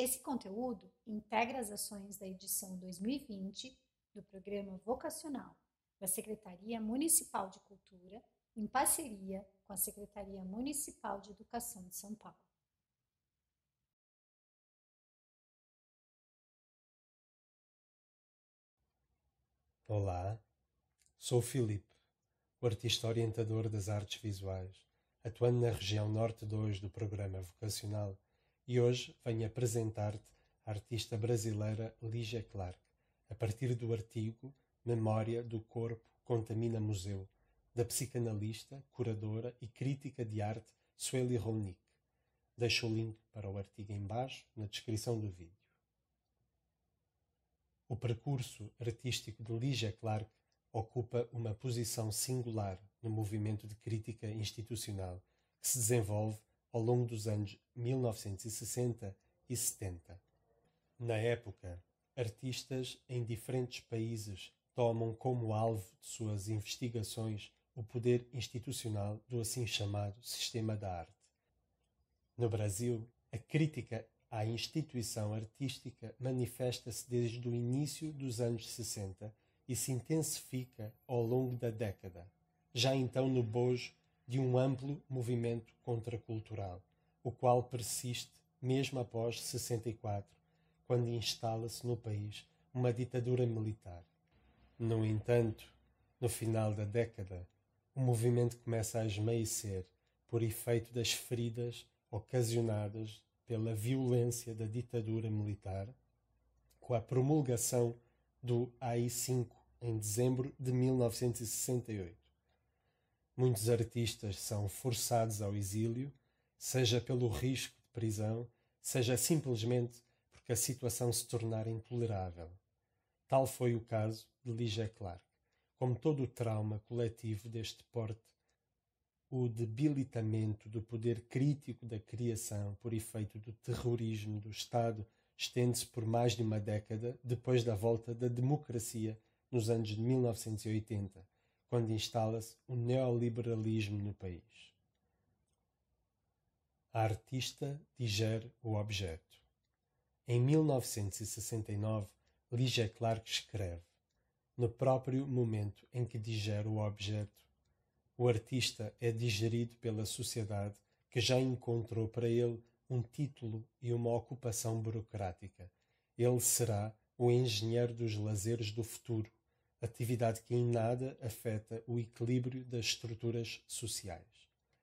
Esse conteúdo integra as ações da edição 2020 do programa vocacional da Secretaria Municipal de Cultura, em parceria com a Secretaria Municipal de Educação de São Paulo. Olá, sou Filipe, o artista orientador das artes visuais, atuando na região Norte 2 do programa vocacional e hoje venho apresentar-te a artista brasileira Lígia Clark, a partir do artigo Memória do Corpo Contamina Museu, da psicanalista, curadora e crítica de arte Sueli Ronick. Deixo o link para o artigo embaixo na descrição do vídeo. O percurso artístico de Lígia Clark ocupa uma posição singular no movimento de crítica institucional que se desenvolve ao longo dos anos 1960 e 70. Na época, artistas em diferentes países tomam como alvo de suas investigações o poder institucional do assim chamado sistema da arte. No Brasil, a crítica à instituição artística manifesta-se desde o início dos anos 60 e se intensifica ao longo da década, já então no bojo de um amplo movimento contracultural, o qual persiste mesmo após 64, quando instala-se no país uma ditadura militar. No entanto, no final da década, o movimento começa a esmaecer por efeito das feridas ocasionadas pela violência da ditadura militar, com a promulgação do AI-5 em dezembro de 1968. Muitos artistas são forçados ao exílio, seja pelo risco de prisão, seja simplesmente porque a situação se tornar intolerável. Tal foi o caso de Ligia Clark. Como todo o trauma coletivo deste porte, o debilitamento do poder crítico da criação por efeito do terrorismo do Estado estende-se por mais de uma década depois da volta da democracia nos anos de 1980 quando instala-se o neoliberalismo no país. A artista digere o objeto. Em 1969, Ligia Clark escreve: No próprio momento em que digere o objeto, o artista é digerido pela sociedade que já encontrou para ele um título e uma ocupação burocrática. Ele será o engenheiro dos lazeres do futuro, atividade que em nada afeta o equilíbrio das estruturas sociais.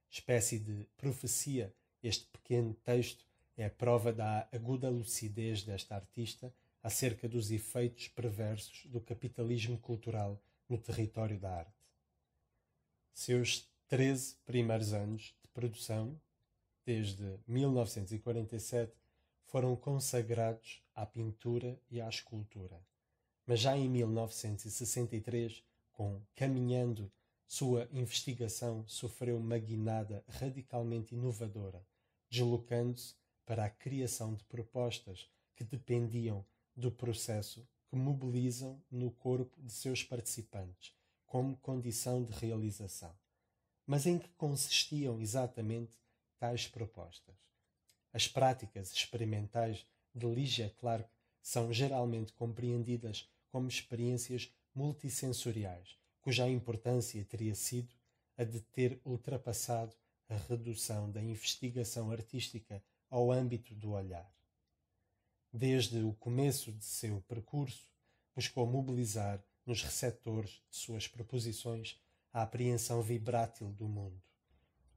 Espécie de profecia, este pequeno texto é a prova da aguda lucidez desta artista acerca dos efeitos perversos do capitalismo cultural no território da arte. Seus 13 primeiros anos de produção, desde 1947, foram consagrados à pintura e à escultura mas já em 1963, com Caminhando, sua investigação sofreu uma guinada radicalmente inovadora, deslocando-se para a criação de propostas que dependiam do processo que mobilizam no corpo de seus participantes, como condição de realização. Mas em que consistiam exatamente tais propostas? As práticas experimentais de Ligia Clark são geralmente compreendidas como experiências multissensoriais, cuja importância teria sido a de ter ultrapassado a redução da investigação artística ao âmbito do olhar. Desde o começo de seu percurso, buscou mobilizar nos receptores de suas proposições a apreensão vibrátil do mundo.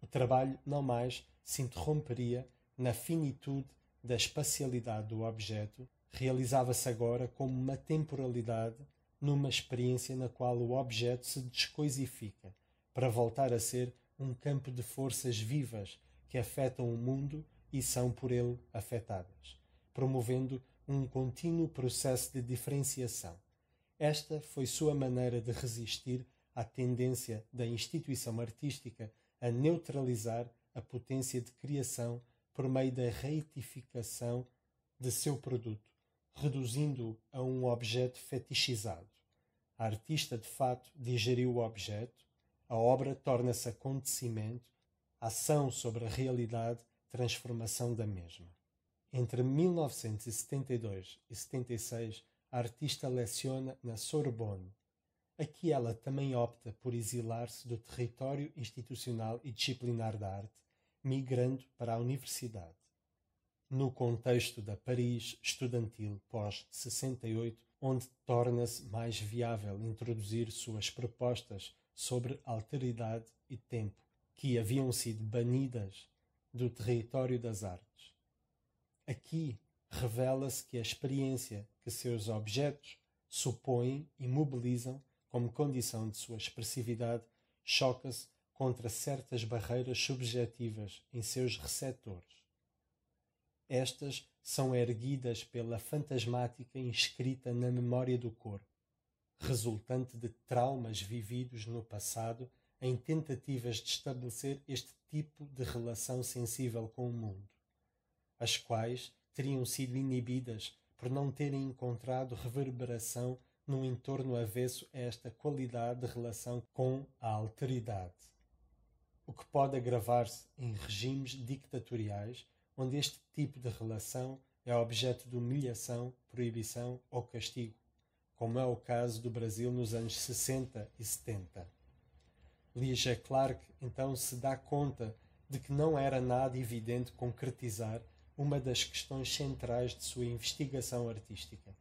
O trabalho não mais se interromperia na finitude da espacialidade do objeto realizava-se agora como uma temporalidade numa experiência na qual o objeto se descoisifica para voltar a ser um campo de forças vivas que afetam o mundo e são por ele afetadas, promovendo um contínuo processo de diferenciação. Esta foi sua maneira de resistir à tendência da instituição artística a neutralizar a potência de criação por meio da reitificação de seu produto, reduzindo-o a um objeto fetichizado. A artista, de fato, digeriu o objeto, a obra torna-se acontecimento, ação sobre a realidade, transformação da mesma. Entre 1972 e 76, a artista leciona na Sorbonne. Aqui ela também opta por exilar-se do território institucional e disciplinar da arte, migrando para a universidade no contexto da Paris estudantil pós-68, onde torna-se mais viável introduzir suas propostas sobre alteridade e tempo, que haviam sido banidas do território das artes. Aqui revela-se que a experiência que seus objetos supõem e mobilizam como condição de sua expressividade choca-se contra certas barreiras subjetivas em seus receptores estas são erguidas pela fantasmática inscrita na memória do corpo, resultante de traumas vividos no passado em tentativas de estabelecer este tipo de relação sensível com o mundo, as quais teriam sido inibidas por não terem encontrado reverberação num entorno avesso a esta qualidade de relação com a alteridade, o que pode agravar-se em regimes dictatoriais onde este tipo de relação é objeto de humilhação, proibição ou castigo, como é o caso do Brasil nos anos 60 e 70. Ligia Clark então se dá conta de que não era nada evidente concretizar uma das questões centrais de sua investigação artística,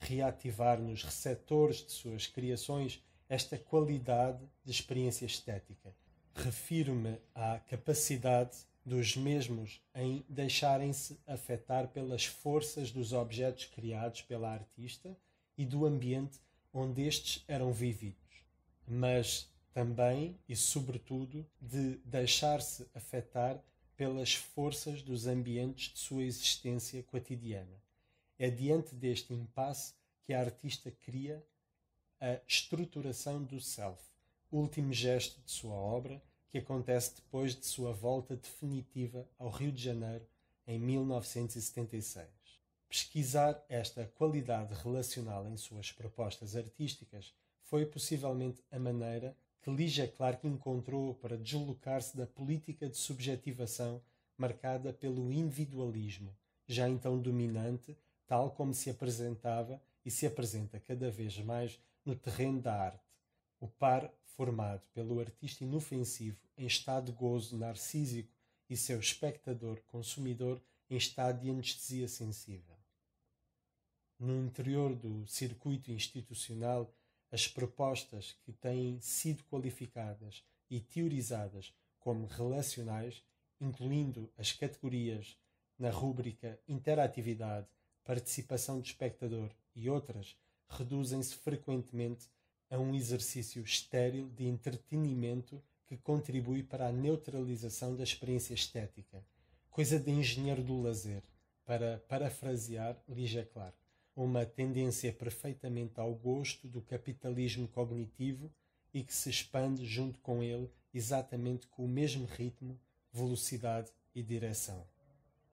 reativar nos receptores de suas criações esta qualidade de experiência estética. Refiro-me à capacidade dos mesmos em deixarem-se afetar pelas forças dos objetos criados pela artista e do ambiente onde estes eram vividos, mas também e sobretudo de deixar-se afetar pelas forças dos ambientes de sua existência cotidiana. É diante deste impasse que a artista cria a estruturação do self, último gesto de sua obra que acontece depois de sua volta definitiva ao Rio de Janeiro em 1976. Pesquisar esta qualidade relacional em suas propostas artísticas foi possivelmente a maneira que Ligia Clark encontrou para deslocar-se da política de subjetivação marcada pelo individualismo, já então dominante, tal como se apresentava e se apresenta cada vez mais no terreno da arte, o par formado pelo artista inofensivo em estado de gozo narcísico e seu espectador consumidor em estado de anestesia sensível. No interior do circuito institucional, as propostas que têm sido qualificadas e teorizadas como relacionais, incluindo as categorias na rúbrica interatividade, participação do espectador e outras, reduzem-se frequentemente a um exercício estéril de entretenimento que contribui para a neutralização da experiência estética, coisa de engenheiro do lazer, para parafrasear Ligia Clark, uma tendência perfeitamente ao gosto do capitalismo cognitivo e que se expande junto com ele exatamente com o mesmo ritmo, velocidade e direção.